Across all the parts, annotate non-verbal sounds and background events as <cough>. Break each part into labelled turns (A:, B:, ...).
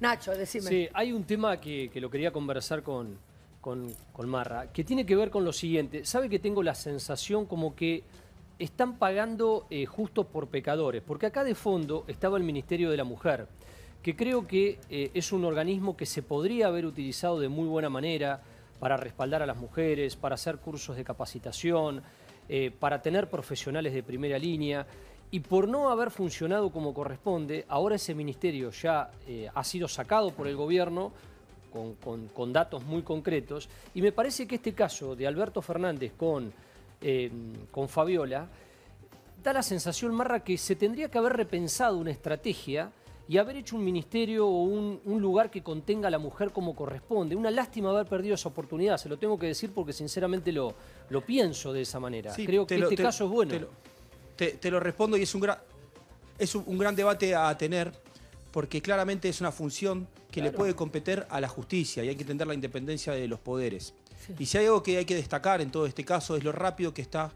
A: Nacho, decime. Sí,
B: hay un tema que, lo quería conversar con, con, Marra, que tiene que ver con lo siguiente. ¿Sabe que tengo la sensación como que están pagando eh, justo por pecadores? Porque acá de fondo estaba el Ministerio de la Mujer, que creo que eh, es un organismo que se podría haber utilizado de muy buena manera para respaldar a las mujeres, para hacer cursos de capacitación, eh, para tener profesionales de primera línea. Y por no haber funcionado como corresponde, ahora ese ministerio ya eh, ha sido sacado por el gobierno con, datos muy concretos. Y me parece que este caso de Alberto Fernández con, eh, con Fabiola da la sensación, Marra, que se tendría que haber repensado una estrategia y haber hecho un ministerio o un, lugar que contenga a la mujer como corresponde. Una lástima haber perdido esa oportunidad, se lo tengo que
C: decir porque sinceramente lo, lo pienso de esa manera. Creo que este caso es bueno te, lo respondo y es un, gran, es un, gran debate a tener porque claramente es una función que le puede competir a la justicia y hay que entender la independencia de los poderes. Y si hay algo que hay que destacar en todo este caso es lo rápido que está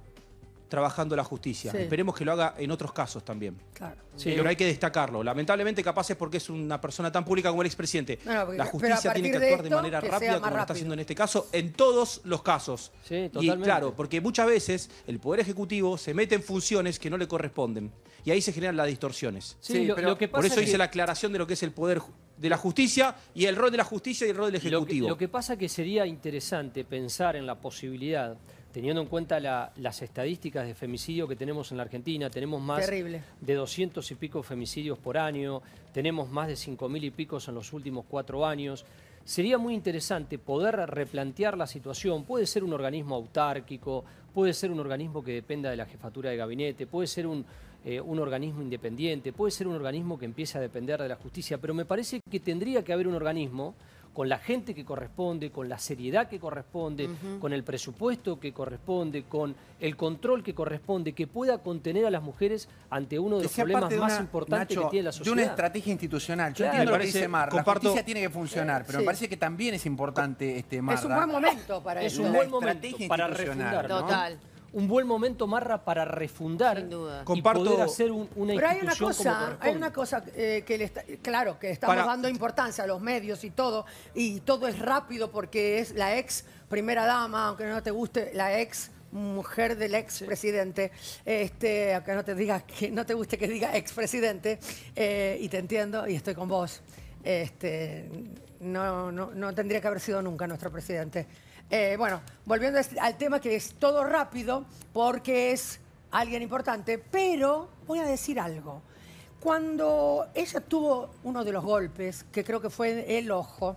C: trabajando la justicia. Esperemos que lo haga en otros casos también.
B: Claro. Eh, pero hay
C: que destacarlo. Lamentablemente, capaz es porque es una persona tan pública como el expresidente. la justicia tiene que actuar de, manera rápida, como lo está haciendo en este caso, en todos los casos. Sí, totalmente. Y claro, porque muchas veces el Poder Ejecutivo se mete en funciones que no le corresponden. Y ahí se generan las distorsiones. Sí, pero que por eso hice la aclaración de lo que es el Poder de la justicia y el rol de la justicia y el rol del Ejecutivo. Lo que, lo que pasa que sería interesante pensar
B: en la posibilidad teniendo en cuenta las estadísticas de femicidio que tenemos en la Argentina, tenemos más de 200 y pico femicidios por año, tenemos más de 5.000 y pico en los últimos cuatro años. Sería muy interesante poder replantear la situación. Puede ser un organismo autárquico, puede ser un organismo que dependa de la jefatura de gabinete, puede ser un, eh, un organismo independiente, puede ser un organismo que empiece a depender de la justicia, pero me parece que tendría que haber un organismo con la gente que corresponde, con la seriedad que corresponde, con el presupuesto que corresponde, con el control que corresponde, que pueda contener a las
C: mujeres ante uno de los problemas más importantes que tiene la sociedad. De una estrategia institucional. Yo entiendo lo que dice Mar. La justicia tiene que funcionar, eh, pero me parece que también es importante este Mar. Es un buen
B: momento para Es un buen momento para refundar. Total un buen momento, Marra, para refundar Sin duda. Comparto... hacer una Pero hay una cosa, hay una
A: cosa eh, que le está, claro, que estamos dando importancia a los medios y todo, y todo es rápido porque es la ex primera dama, aunque no te guste, la ex mujer del ex presidente, este, aunque no te que no te guste que diga ex presidente, eh, y te entiendo y estoy con vos. Este, no, no, no tendría que haber sido nunca nuestro presidente. Eh, bueno, volviendo al tema que es todo rápido, porque es alguien importante, pero voy a decir algo. Cuando ella tuvo uno de los golpes, que creo que fue el ojo,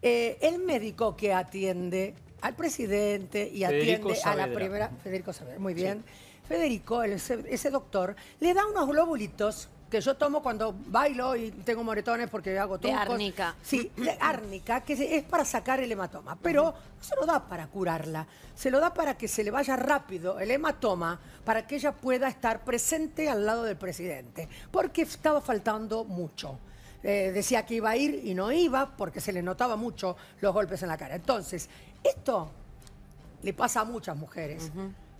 A: eh, el médico que atiende al presidente y atiende a la primera... Federico Saavedra, muy bien. Federico, ese doctor, le da unos globulitos que yo tomo cuando bailo y tengo moretones porque hago todo. De árnica. Sí, de árnica, que es para sacar el hematoma, pero se lo da para curarla, se lo da para que se le vaya rápido el hematoma, para que ella pueda estar presente al lado del presidente, porque estaba faltando mucho. Eh, decía que iba a ir y no iba porque se le notaba mucho los golpes en la cara. Entonces, esto le pasa a muchas mujeres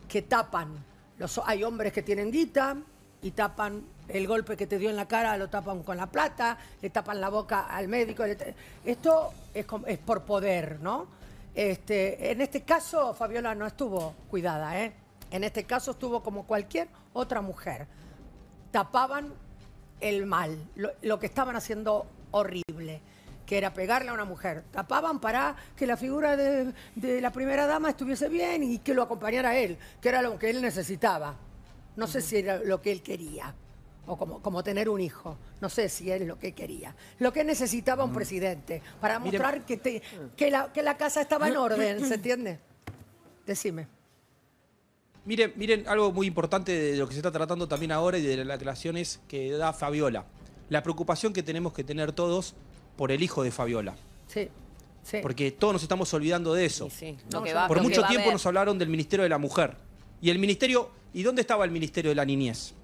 A: que tapan. Los, hay hombres que tienen guita, y tapan el golpe que te dio en la cara, lo tapan con la plata, le tapan la boca al médico. Esto es, por poder, ¿no? Este, en este caso, Fabiola no estuvo cuidada, ¿eh? En este caso estuvo como cualquier otra mujer. Tapaban el mal, lo, que estaban haciendo horrible que era pegarle a una mujer. Tapaban para que la figura de, de, la primera dama estuviese bien y que lo acompañara él, que era lo que él necesitaba. No sé si era lo que él quería, o como, como tener un hijo. No sé si es lo que quería. Lo que necesitaba un mm. presidente para mostrar que, mm. que, la, que la casa estaba en orden, ¿se <clears throat> entiende? Decime.
C: Miren, miren, algo muy importante de lo que se está tratando también ahora y de las declaraciones que da Fabiola. La preocupación que tenemos que tener todos por el hijo de Fabiola.
A: Sí, Porque
C: todos nos estamos olvidando de eso. Sí, Por mucho tiempo nos hablaron del Ministerio de la Mujer. Y el Ministerio ¿Y dónde estaba el Ministerio de la Niñez?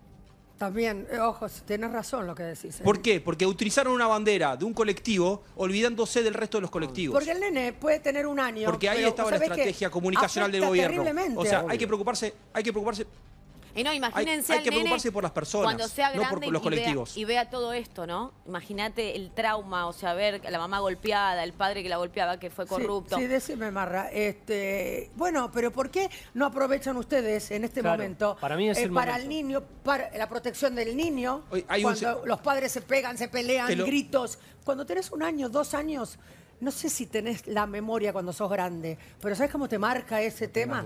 A: También, eh, ojos, tienes razón lo que decís. Eh. ¿Por
C: qué? Porque utilizaron una bandera de un colectivo olvidándose del resto de los colectivos. Porque
A: el nene puede tener un año. Porque ahí estaba la estrategia comunicacional del gobierno. O sea, hay que
C: preocuparse, hay que preocuparse
A: y no, imagínense hay, que preocuparse por las personas, por los colectivos. y vea, todo esto, ¿no? Imagínate el trauma, o sea, ver a la mamá golpeada, el padre que la golpeaba, que fue corrupto. Sí, decime, Marra. Este, bueno, pero ¿por qué no aprovechan ustedes en este momento? Para mí eh, el Para el niño, para la protección del niño. cuando los padres se pegan, se pelean, gritos. Cuando tenés un año, dos años, no sé si tenés la memoria cuando sos grande, pero ¿sabes cómo te marca ese tema?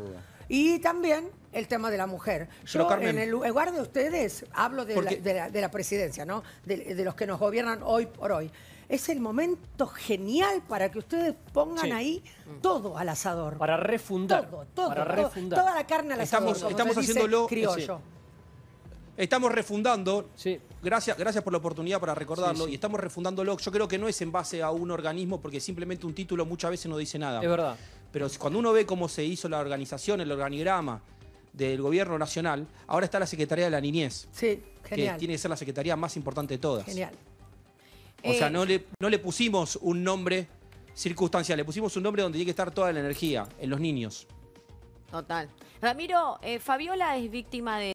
A: Y también el tema de la mujer. Pero Yo, en el lugar de ustedes, hablo de, la, de, la, presidencia, ¿no? De, los que nos gobiernan hoy por hoy. Es el momento genial para que ustedes pongan ahí mm. todo al asador.
B: Para
C: refundar. Todo, toda la carne al estamos, asador. Como estamos haciéndolo. Eh, criollo. Estamos refundando, gracias, gracias por la oportunidad para recordarlo, y estamos refundándolo. Yo creo que no es en base a un organismo, porque simplemente un título muchas veces no dice nada. Es verdad. Pero cuando uno ve cómo se hizo la organización, el organigrama del gobierno nacional, ahora está la Secretaría de la Niñez. Sí, Que tiene que ser la secretaría más importante de todas. Genial. O sea, eh, no le, no le pusimos un nombre circunstancial, le pusimos un nombre donde tiene que estar toda la energía, en los niños.
A: Total. Ramiro, eh, Fabiola es víctima de...